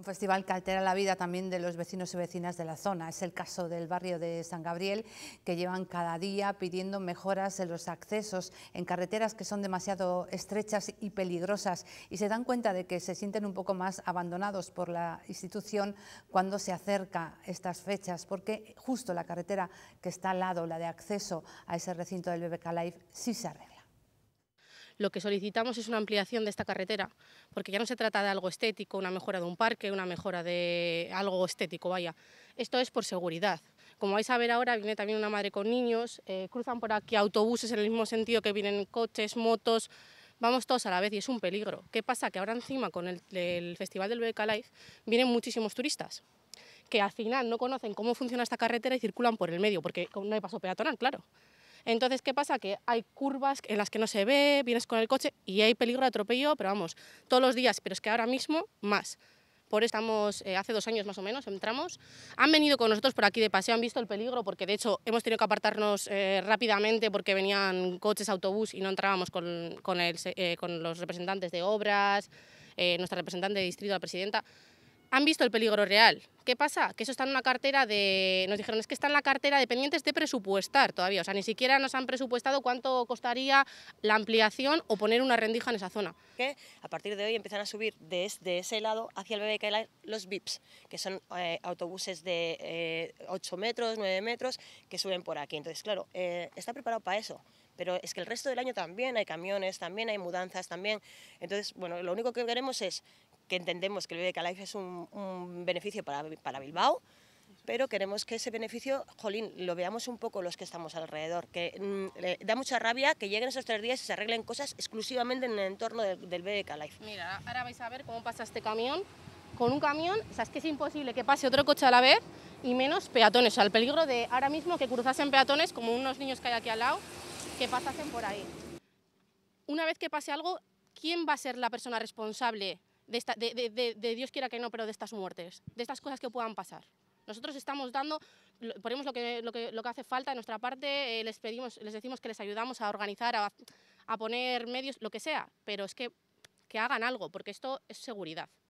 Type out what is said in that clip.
un festival que altera la vida también de los vecinos y vecinas de la zona. Es el caso del barrio de San Gabriel, que llevan cada día pidiendo mejoras en los accesos en carreteras que son demasiado estrechas y peligrosas y se dan cuenta de que se sienten un poco más abandonados por la institución cuando se acerca estas fechas, porque justo la carretera que está al lado, la de acceso a ese recinto del BBK Live, sí se arregla. Lo que solicitamos es una ampliación de esta carretera, porque ya no se trata de algo estético, una mejora de un parque, una mejora de algo estético, vaya. Esto es por seguridad. Como vais a ver ahora, viene también una madre con niños, eh, cruzan por aquí autobuses en el mismo sentido que vienen coches, motos, vamos todos a la vez y es un peligro. ¿Qué pasa? Que ahora encima con el, Festival del Beca Life vienen muchísimos turistas que al final no conocen cómo funciona esta carretera y circulan por el medio, porque no hay paso peatonal, claro. Entonces, ¿qué pasa? Que hay curvas en las que no se ve, vienes con el coche y hay peligro de atropello, pero vamos, todos los días, pero es que ahora mismo más. Por estamos, eh, hace dos años más o menos, entramos. Han venido con nosotros por aquí de paseo, han visto el peligro, porque de hecho hemos tenido que apartarnos eh, rápidamente porque venían coches, autobús y no entrábamos con, con, eh, con los representantes de obras, nuestra representante de distrito, la presidenta han visto el peligro real, ¿Qué pasa? Que eso está en una cartera de... Nos dijeron, es que está en la cartera de pendientes de presupuestar todavía. O sea, ni siquiera nos han presupuestado cuánto costaría la ampliación o poner una rendija en esa zona. Que a partir de hoy empiezan a subir desde ese lado hacia el BBK los VIPs, que son eh, autobuses de 8 eh, metros, 9 metros, que suben por aquí. Entonces, claro, eh, está preparado para eso pero es que el resto del año también hay camiones, también hay mudanzas, también. Entonces, bueno, lo único que queremos es que entendemos que el BBK Life es un, un beneficio para para Bilbao, pero queremos que ese beneficio, jolín, lo veamos un poco los que estamos alrededor, que mm, da mucha rabia que lleguen esos tres días y se arreglen cosas exclusivamente en el entorno del, del BDK Life. Mira, ahora vais a ver cómo pasa este camión. Con un camión, sabes que es imposible que pase otro coche a la vez y menos peatones, o sea, el peligro de ahora mismo que cruzasen peatones como unos niños que hay aquí al lado, que pasasen por ahí. Una vez que pase algo, ¿quién va a ser la persona responsable de, Dios quiera que no, pero de estas muertes, de estas cosas que puedan pasar. Nosotros estamos dando, ponemos lo que, lo que, lo que hace falta de nuestra parte, eh, les, pedimos, les decimos que les ayudamos a organizar, a, a poner medios, lo que sea, pero es que, que hagan algo, porque esto es seguridad.